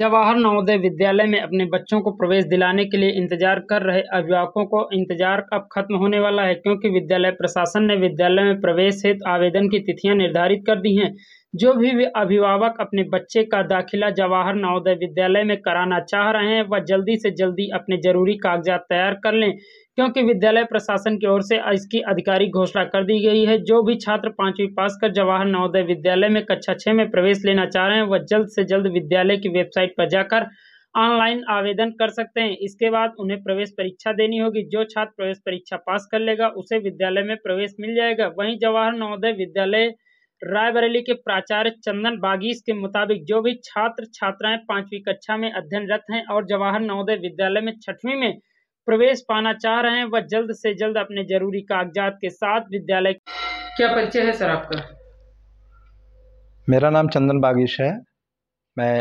जवाहर नवोदय विद्यालय में अपने बच्चों को प्रवेश दिलाने के लिए इंतजार कर रहे अभिभावकों को इंतजार अब खत्म होने वाला है क्योंकि विद्यालय प्रशासन ने विद्यालय में प्रवेश हेतु आवेदन की तिथियां निर्धारित कर दी हैं जो भी अभिभावक अपने बच्चे का दाखिला जवाहर नवोदय विद्यालय में कराना चाह रहे हैं वह जल्दी से जल्दी अपने जरूरी कागजात तैयार कर लें क्योंकि विद्यालय प्रशासन की ओर से इसकी आधिकारिक घोषणा कर दी गई है जो भी छात्र पांचवी पास कर जवाहर नवोदय विद्यालय में कक्षा छः में प्रवेश लेना चाह रहे हैं वह जल्द से जल्द विद्यालय की वेबसाइट पर जाकर ऑनलाइन आवेदन कर सकते हैं इसके बाद उन्हें प्रवेश परीक्षा देनी होगी जो छात्र प्रवेश परीक्षा पास कर लेगा उसे विद्यालय में प्रवेश मिल जाएगा वहीं जवाहर नवोदय विद्यालय रायबरेली के प्राचार्य चंदन बागीस के मुताबिक जो भी छात्र छात्राएं पांचवी कक्षा में अध्ययनरत हैं और जवाहर नवोदय विद्यालय में छठवीं में प्रवेश पाना चाह रहे हैं वह जल्द से जल्द अपने जरूरी कागजात के साथ विद्यालय क्या परिचय है सर आपका मेरा नाम चंदन बागीश है मैं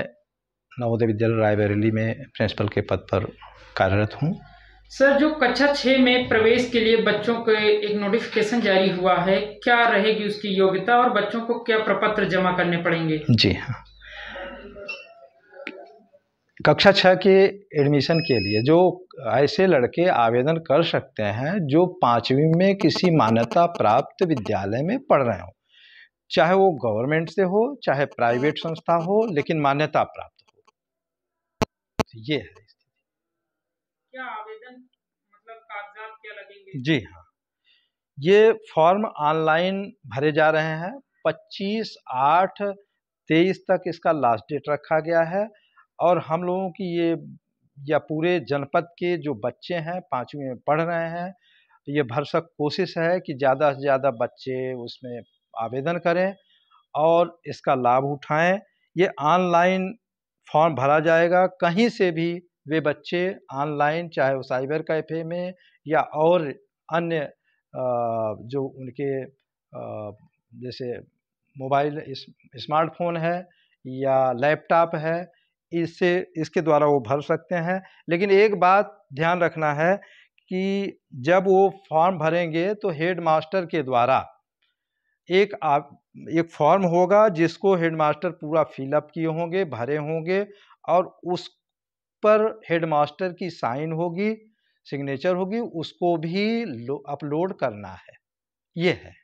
नवोदय विद्यालय रायबरेली में प्रिंसिपल के पद पर कार्यरत हूँ सर जो कक्षा छः में प्रवेश के लिए बच्चों को एक नोटिफिकेशन जारी हुआ है क्या रहेगी उसकी योग्यता और बच्चों को क्या प्रपत्र जमा करने पड़ेंगे जी हाँ कक्षा छः के एडमिशन के लिए जो ऐसे लड़के आवेदन कर सकते हैं जो पाँचवीं में किसी मान्यता प्राप्त विद्यालय में पढ़ रहे हों चाहे वो गवर्नमेंट से हो चाहे प्राइवेट संस्था हो लेकिन मान्यता प्राप्त हो तो ये है लगेंगे जी हाँ ये फॉर्म ऑनलाइन भरे जा रहे हैं 25 आठ तेईस तक इसका लास्ट डेट रखा गया है और हम लोगों की ये या पूरे जनपद के जो बच्चे हैं पाँचवीं में पढ़ रहे हैं तो ये भरसक कोशिश है कि ज़्यादा से ज़्यादा बच्चे उसमें आवेदन करें और इसका लाभ उठाएं ये ऑनलाइन फॉर्म भरा जाएगा कहीं से भी वे बच्चे ऑनलाइन चाहे वो साइबर कैफ़े में या और अन्य जो उनके जैसे मोबाइल स्मार्टफोन है या लैपटॉप है इससे इसके द्वारा वो भर सकते हैं लेकिन एक बात ध्यान रखना है कि जब वो फॉर्म भरेंगे तो हेड मास्टर के द्वारा एक आप एक फॉर्म होगा जिसको हेडमास्टर पूरा फिलअप किए होंगे भरे होंगे और उस पर हेडमास्टर की साइन होगी सिग्नेचर होगी उसको भी अपलोड करना है ये है